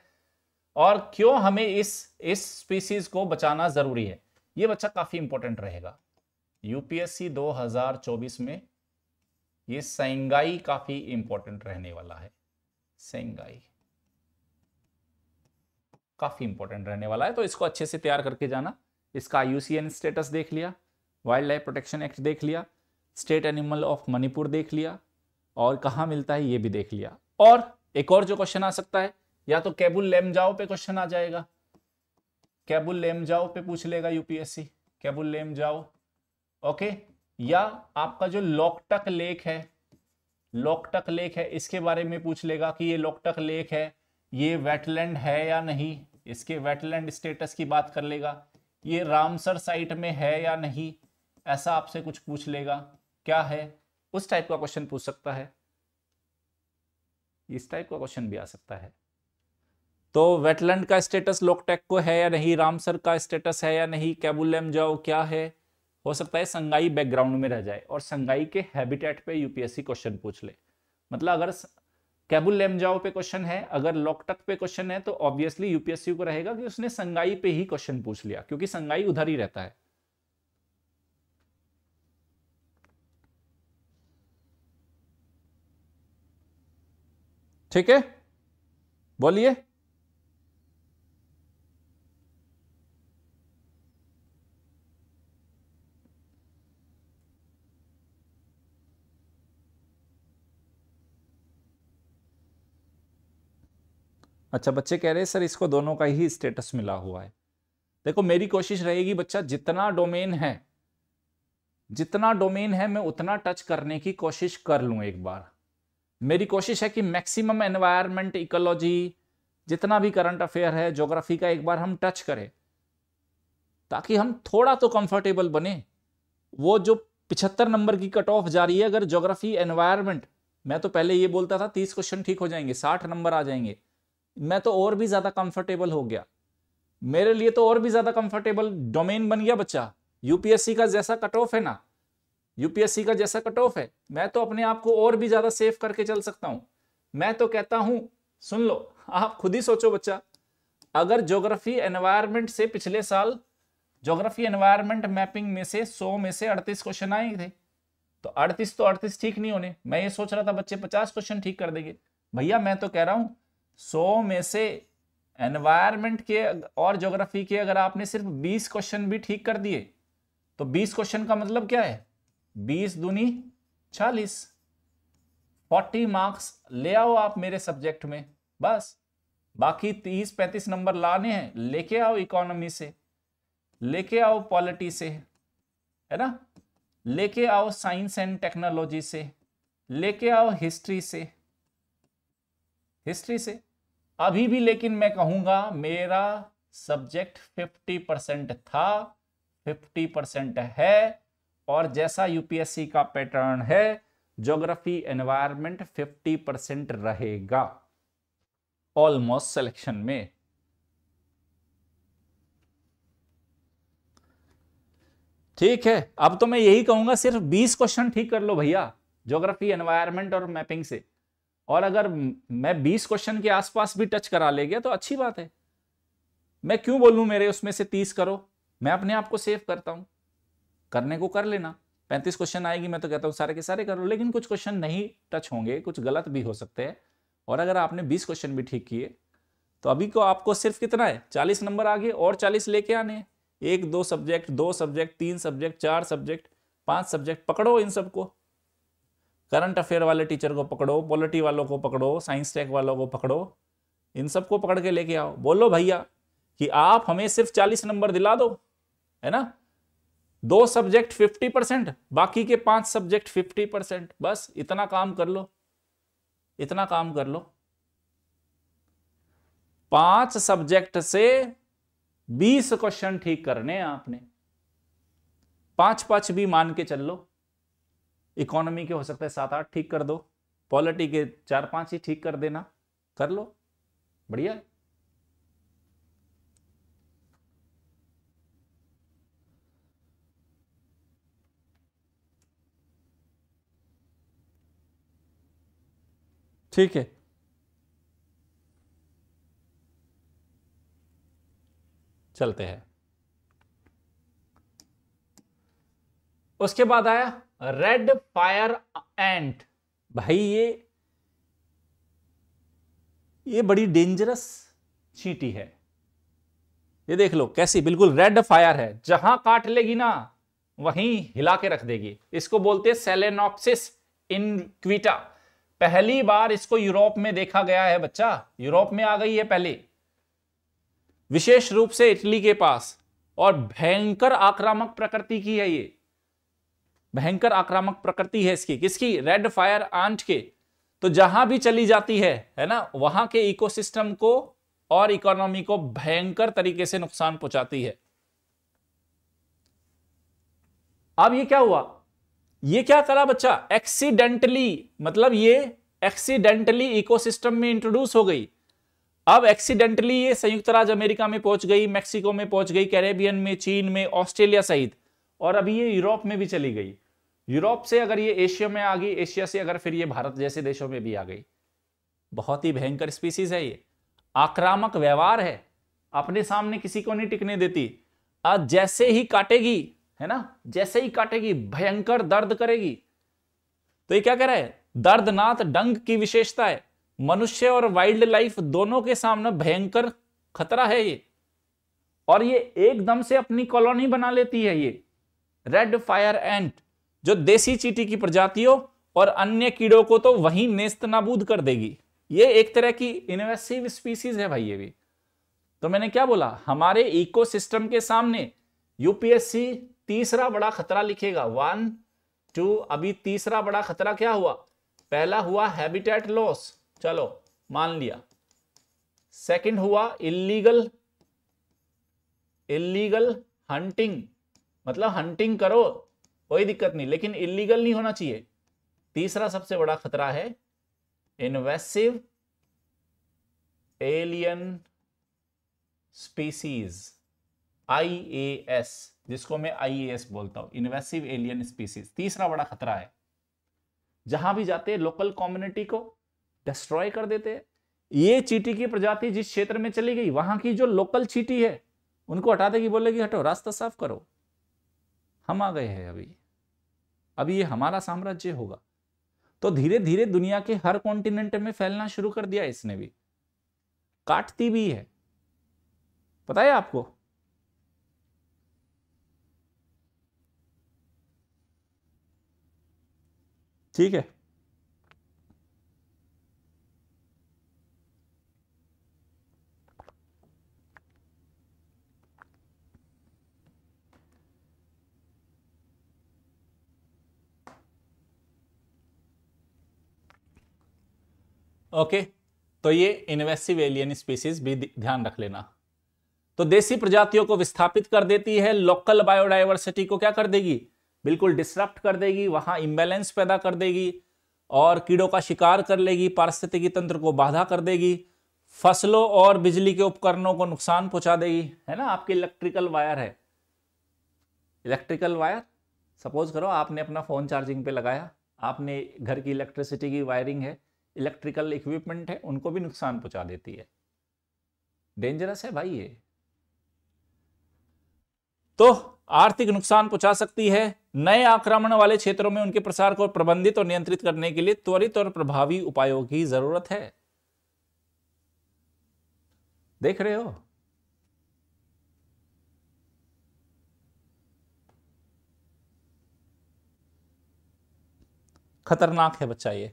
और क्यों हमें इस इस स्पीसीज को बचाना जरूरी है ये बच्चा काफी इंपॉर्टेंट रहेगा यूपीएससी 2024 में ये सेंगाई काफी इंपॉर्टेंट रहने वाला है सेंगाई काफी इंपॉर्टेंट रहने वाला है तो इसको अच्छे से तैयार करके जाना इसका आई स्टेटस देख लिया वाइल्ड लाइफ प्रोटेक्शन एक्ट देख लिया स्टेट एनिमल ऑफ मणिपुर देख लिया और कहाँ मिलता है ये भी देख लिया और एक और जो क्वेश्चन आ सकता है या तो कैबुल लेमजाओ पे क्वेश्चन आ जाएगा कैबुल लेमजाओ पे पूछ लेगा यूपीएससी कैबुल लेमजाओ ओके या आपका जो लोकटक लेक है लोकटक लेक है इसके बारे में पूछ लेगा कि ये लोकटक लेक है ये वेटलैंड है या नहीं इसके वेटलैंड स्टेटस की बात कर लेगा ये रामसर साइट में है या नहीं ऐसा आपसे कुछ पूछ लेगा क्या है उस टाइप का क्वेश्चन पूछ सकता है इस टाइप का क्वेश्चन भी आ सकता है तो वेटलैंड का स्टेटस लोकटेक को है या नहीं रामसर का स्टेटस है या नहीं कैबुलम जाओ क्या है हो सकता है संगाई बैकग्राउंड में रह जाए और संगाई के हैबिटेट पे यूपीएससी क्वेश्चन पूछ ले मतलब अगर कैबुल लेमजाओ पे क्वेश्चन है अगर लॉकटक पे क्वेश्चन है तो ऑब्वियसली यूपीएससी को रहेगा कि उसने संगाई पे ही क्वेश्चन पूछ लिया क्योंकि संगाई उधर ही रहता है ठीक है बोलिए अच्छा बच्चे कह रहे हैं सर इसको दोनों का ही स्टेटस मिला हुआ है देखो मेरी कोशिश रहेगी बच्चा जितना डोमेन है जितना डोमेन है मैं उतना टच करने की कोशिश कर लूँ एक बार मेरी कोशिश है कि मैक्सिमम एनवायरमेंट इकोलॉजी जितना भी करंट अफेयर है ज्योग्राफी का एक बार हम टच करें ताकि हम थोड़ा तो कंफर्टेबल बने वो जो पिछहत्तर नंबर की कट ऑफ जा रही है अगर ज्योग्राफी एनवायरमेंट मैं तो पहले ये बोलता था तीस क्वेश्चन ठीक हो जाएंगे साठ नंबर आ जाएंगे मैं तो और भी ज़्यादा कंफर्टेबल हो गया मेरे लिए तो और भी ज़्यादा कंफर्टेबल डोमेन बन गया बच्चा यूपीएससी का जैसा कट ऑफ है ना यूपीएससी का जैसा कट ऑफ है मैं तो अपने आप को और भी ज़्यादा सेफ करके चल सकता हूं मैं तो कहता हूं सुन लो आप खुद ही सोचो बच्चा अगर ज्योग्राफी एनवायरमेंट से पिछले साल ज्योग्राफी एनवायरमेंट मैपिंग में से 100 में से 38 क्वेश्चन आए थे तो 38 तो 38 ठीक नहीं होने मैं ये सोच रहा था बच्चे 50 क्वेश्चन ठीक कर देंगे भैया मैं तो कह रहा हूं सौ में से एनवायरमेंट के और ज्योग्राफी के अगर आपने सिर्फ बीस क्वेश्चन भी ठीक कर दिए तो बीस क्वेश्चन का मतलब क्या है बीस दूनी चालीस फोर्टी मार्क्स ले आओ आप मेरे सब्जेक्ट में बस बाकी तीस पैंतीस नंबर लाने हैं लेके आओ इकोनॉमी से लेके आओ पॉलिटी से है ना लेके आओ साइंस एंड टेक्नोलॉजी से लेके आओ हिस्ट्री से हिस्ट्री से अभी भी लेकिन मैं कहूंगा मेरा सब्जेक्ट 50 परसेंट था 50 परसेंट है और जैसा यूपीएससी का पैटर्न है ज्योग्राफी एनवायरमेंट 50 परसेंट रहेगा ऑलमोस्ट सिलेक्शन में ठीक है अब तो मैं यही कहूंगा सिर्फ 20 क्वेश्चन ठीक कर लो भैया ज्योग्राफी एनवायरमेंट और मैपिंग से और अगर मैं बीस क्वेश्चन के आसपास भी टच करा ले गया तो अच्छी बात है मैं क्यों बोलूँ मेरे उसमें से तीस करो मैं अपने आप को सेव करता हूँ करने को कर लेना पैंतीस क्वेश्चन आएगी मैं तो कहता हूँ सारे के सारे करो लेकिन कुछ क्वेश्चन नहीं टच होंगे कुछ गलत भी हो सकते हैं और अगर आपने बीस क्वेश्चन भी ठीक किए तो अभी को आपको सिर्फ कितना है चालीस नंबर आगे और चालीस लेके आने एक दो सब्जेक्ट दो सब्जेक्ट तीन सब्जेक्ट चार सब्जेक्ट पांच सब्जेक्ट पकड़ो इन सबको करंट अफेयर वाले टीचर को पकड़ो पॉलिटी वालों को पकड़ो साइंस टेक वालों को पकड़ो इन सबको पकड़ के लेके आओ बोलो भैया कि आप हमें सिर्फ चालीस नंबर दिला दो है ना दो सब्जेक्ट फिफ्टी परसेंट बाकी के पांच सब्जेक्ट फिफ्टी परसेंट बस इतना काम कर लो इतना काम कर लो पांच सब्जेक्ट से बीस क्वेश्चन ठीक करने आपने पांच पांच भी मान के चल लो इकोनॉमी के हो सकते हैं सात आठ ठीक कर दो पॉलिटी के चार पांच ही ठीक कर देना कर लो बढ़िया ठीक है चलते हैं उसके बाद आया रेड फायर एंट भाई ये ये बड़ी डेंजरस चीटी है ये देख लो कैसी बिल्कुल रेड फायर है जहां काट लेगी ना वहीं हिला के रख देगी इसको बोलते सेलेनोप्सिस इनक्विटा पहली बार इसको यूरोप में देखा गया है बच्चा यूरोप में आ गई है पहले विशेष रूप से इटली के पास और भयंकर आक्रामक प्रकृति की है ये भयंकर आक्रामक प्रकृति है इसकी किसकी रेड फायर आंट के तो जहां भी चली जाती है है ना वहां के इकोसिस्टम को और इकोनॉमी को भयंकर तरीके से नुकसान पहुंचाती है अब ये क्या हुआ ये क्या करा बच्चा एक्सीडेंटली मतलब ये एक्सीडेंटली इकोसिस्टम में इंट्रोड्यूस हो गई अब एक्सीडेंटली ये संयुक्त राज्य अमेरिका में पहुंच गई मैक्सिको में पहुंच गई कैरेबियन में चीन में ऑस्ट्रेलिया सहित और अभी ये यूरोप में भी चली गई यूरोप से अगर ये एशिया में आ गई एशिया से अगर फिर ये भारत जैसे देशों में भी आ गई बहुत ही भयंकर स्पीसीज है ये आक्रामक व्यवहार है अपने सामने किसी को नहीं टिकने देती आज जैसे ही काटेगी है ना जैसे ही काटेगी भयंकर दर्द करेगी तो ये क्या कह रहा है दर्दनाथ डंग की विशेषता है मनुष्य और वाइल्ड लाइफ दोनों के सामने भयंकर खतरा है ये और ये एकदम से अपनी कॉलोनी बना लेती है ये रेड फायर एंट जो देसी चीटी की प्रजातियों और अन्य कीड़ों को तो वहीं नेस्त नाबूद कर देगी ये एक तरह की इन्वेसिव स्पीसीज है भाई ये भी तो मैंने क्या बोला हमारे इकोसिस्टम के सामने यूपीएससी तीसरा बड़ा खतरा लिखेगा वन टू अभी तीसरा बड़ा खतरा क्या हुआ पहला हुआ हैबिटेट लॉस चलो मान लिया सेकंड हुआ इलीगल इलीगल हंटिंग मतलब हंटिंग करो कोई दिक्कत नहीं लेकिन इलीगल नहीं होना चाहिए तीसरा सबसे बड़ा खतरा है इन्वेसिव एलियन स्पीसीज आईएएस जिसको मैं आईएएस बोलता हूं इन्वेसिव एलियन स्पीसीज तीसरा बड़ा खतरा है जहां भी जाते हैं लोकल कम्युनिटी को डिस्ट्रॉय कर देते हैं ये चीटी की प्रजाति जिस क्षेत्र में चली गई वहां की जो लोकल चीटी है उनको हटा देगी बोलेगी हटो रास्ता साफ करो हम आ गए हैं अभी अब ये हमारा साम्राज्य होगा तो धीरे धीरे दुनिया के हर कॉन्टिनेंट में फैलना शुरू कर दिया इसने भी काटती भी है पता है आपको ठीक है ओके तो ये इन्वेसिव एलियन स्पीसीज भी ध्यान रख लेना तो देसी प्रजातियों को विस्थापित कर देती है लोकल बायोडाइवर्सिटी को क्या कर देगी बिल्कुल डिस्टरप्ट कर देगी वहां इम्बेलेंस पैदा कर देगी और कीड़ों का शिकार कर लेगी पारिस्थितिकी तंत्र को बाधा कर देगी फसलों और बिजली के उपकरणों को नुकसान पहुंचा देगी है ना आपकी इलेक्ट्रिकल वायर है इलेक्ट्रिकल वायर सपोज करो आपने अपना फ़ोन चार्जिंग पे लगाया आपने घर की इलेक्ट्रिसिटी की वायरिंग है इलेक्ट्रिकल इक्विपमेंट है उनको भी नुकसान पहुंचा देती है डेंजरस है भाई ये तो आर्थिक नुकसान पहुंचा सकती है नए आक्रमण वाले क्षेत्रों में उनके प्रसार को प्रबंधित और नियंत्रित करने के लिए त्वरित और प्रभावी उपायों की जरूरत है देख रहे हो खतरनाक है बच्चा ये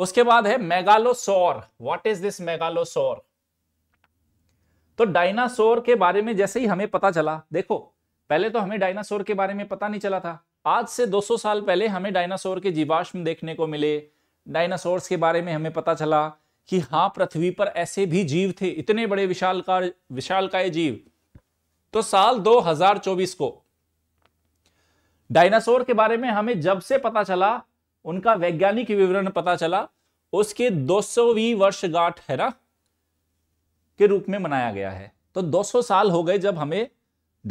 उसके बाद है megalosaur what is this megalosaur तो डायनासोर के बारे में जैसे ही हमें पता चला देखो पहले तो हमें डायनासोर के बारे में पता नहीं चला था आज से 200 साल पहले हमें डायनासोर के जीवाश्म देखने को मिले डायनासोर के बारे में हमें पता चला कि हाँ पृथ्वी पर ऐसे भी जीव थे इतने बड़े विशालकार विशालकाय जीव तो साल 2024 को डायनासोर के बारे में हमें जब से पता चला उनका वैज्ञानिक विवरण पता चला उसके 200वीं वर्षगांठ है ना के रूप में मनाया गया है तो 200 साल हो गए जब हमें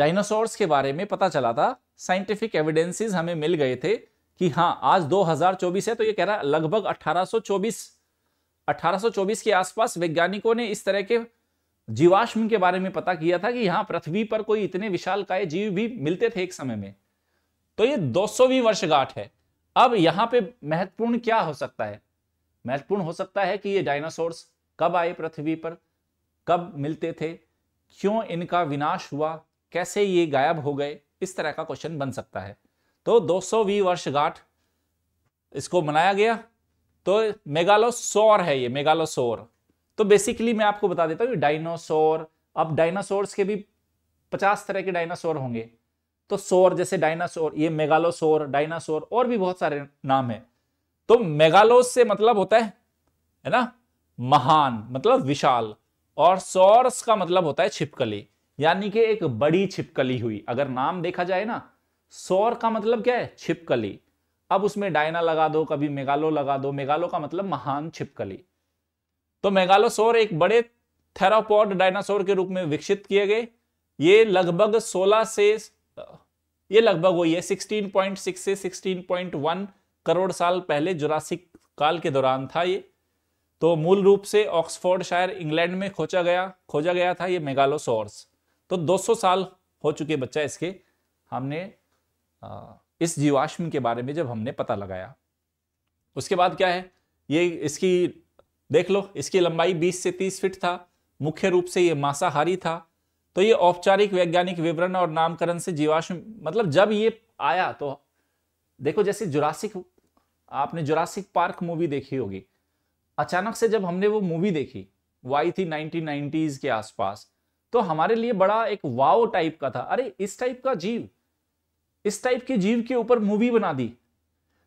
डायनासोर्स के बारे में पता चला था साइंटिफिक एविडेंसेस हमें मिल गए थे कि हाँ आज 2024 है तो ये कह रहा लगभग 1824 1824 के आसपास वैज्ञानिकों ने इस तरह के जीवाश्म के बारे में पता किया था कि यहाँ पृथ्वी पर कोई इतने विशाल काय जीव भी मिलते थे एक समय में तो ये 200वीं वर्षगांठ है अब यहां पे महत्वपूर्ण क्या हो सकता है महत्वपूर्ण हो सकता है कि ये डायनासोर्स कब आए पृथ्वी पर कब मिलते थे क्यों इनका विनाश हुआ कैसे ये गायब हो गए इस तरह का क्वेश्चन बन सकता है तो 200वीं वर्षगांठ इसको मनाया गया तो मेगालोसोर है ये मेगालोसोर तो बेसिकली मैं आपको बता देता हूँ डायनासोर अब डायनासोर्स के भी पचास तरह के डायनासोर होंगे तो सोर जैसे डायनासोर ये मेगालोसोर डायनासोर और भी बहुत सारे नाम है तो मेगालोस से मतलब होता है है ना महान मतलब विशाल और सोर्स का मतलब होता है छिपकली यानी कि एक बड़ी छिपकली हुई अगर नाम देखा जाए ना सौर का मतलब क्या है छिपकली अब उसमें डायना लगा दो कभी मेगालो लगा दो मेगालो का मतलब महान छिपकली तो मेगालोसोर एक बड़े थेरापोड डायनासोर के रूप में विकसित किए गए ये लगभग 16 से ये लगभग वही है 16.6 से 16.1 करोड़ साल पहले जुरासिक काल के दौरान था ये तो मूल रूप से ऑक्सफोर्ड शायर इंग्लैंड में खोजा गया खोजा गया था ये मेगालोसोर्स तो 200 साल हो चुके बच्चा इसके हमने इस जीवाश्म के बारे में जब हमने पता लगाया उसके बाद क्या है ये इसकी देख लो इसकी लंबाई 20 से 30 फीट था मुख्य रूप से ये मांसाहारी था तो ये औपचारिक वैज्ञानिक विवरण और नामकरण से जीवाश्म मतलब जब ये आया तो देखो जैसे जुरासिक आपने जुरासिक पार्क मूवी देखी होगी अचानक से जब हमने वो मूवी देखी वाई थी नाइनटीन के आसपास तो हमारे लिए बड़ा एक वाव टाइप का था अरे इस टाइप का जीव इस टाइप के जीव के ऊपर मूवी बना दी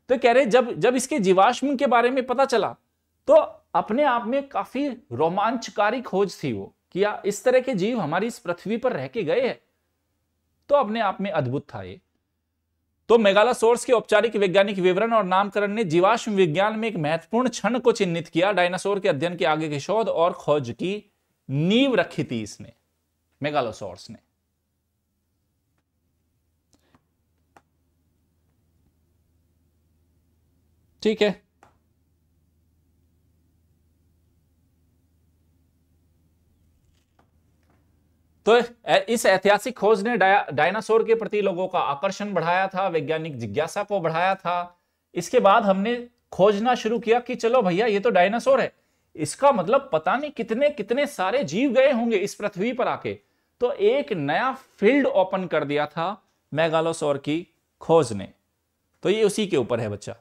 तो कह रहे जब जब इसके जीवाश्म के बारे में पता चला तो अपने आप में काफी रोमांचकारी खोज थी वो किया इस तरह के जीव हमारी इस पृथ्वी पर रह के गए हैं तो अपने आप में अद्भुत था ये तो मेगाला सोर्स के औपचारिक वैज्ञानिक विवरण और नामकरण ने जीवाश्म विज्ञान में एक महत्वपूर्ण क्षण को चिन्हित किया डायनासोर के अध्ययन के आगे के शोध और खोज की नींव रखी थी इसने मेगालोसोर्स ने ठीक है तो इस ऐतिहासिक खोज ने डायनासोर के प्रति लोगों का आकर्षण बढ़ाया था वैज्ञानिक जिज्ञासा को बढ़ाया था इसके बाद हमने खोजना शुरू किया कि चलो भैया ये तो डायनासोर है इसका मतलब पता नहीं कितने कितने सारे जीव गए होंगे इस पृथ्वी पर आके तो एक नया फील्ड ओपन कर दिया था मैगालोसोर की खोज ने तो ये उसी के ऊपर है बच्चा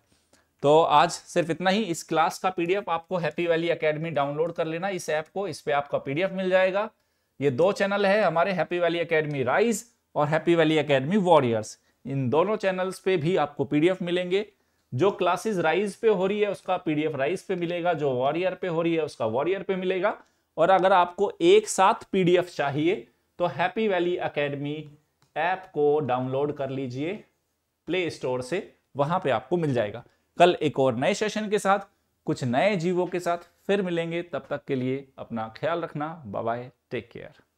तो आज सिर्फ इतना ही इस क्लास का पीडीएफ आपको हैप्पी वैली एकेडमी डाउनलोड कर लेना इस ऐप को इस पे आपका पीडीएफ मिल जाएगा ये दो चैनल है हमारे हैप्पी वैली अकेडमी राइज और हैप्पी वैली अकेडमी वॉरियर्स इन दोनों चैनल्स पे भी आपको पीडीएफ मिलेंगे जो क्लासेस राइज पे हो रही है उसका पीडीएफ राइज पे मिलेगा जो वॉरियर पे हो रही है उसका वॉरियर पे मिलेगा और अगर आपको एक साथ पीडीएफ चाहिए तो हैप्पी वैली अकेडमी ऐप को डाउनलोड कर लीजिए प्ले स्टोर से वहां पे आपको मिल जाएगा कल एक और नए सेशन के साथ कुछ नए जीवों के साथ फिर मिलेंगे तब तक के लिए अपना ख्याल रखना बाय टेक केयर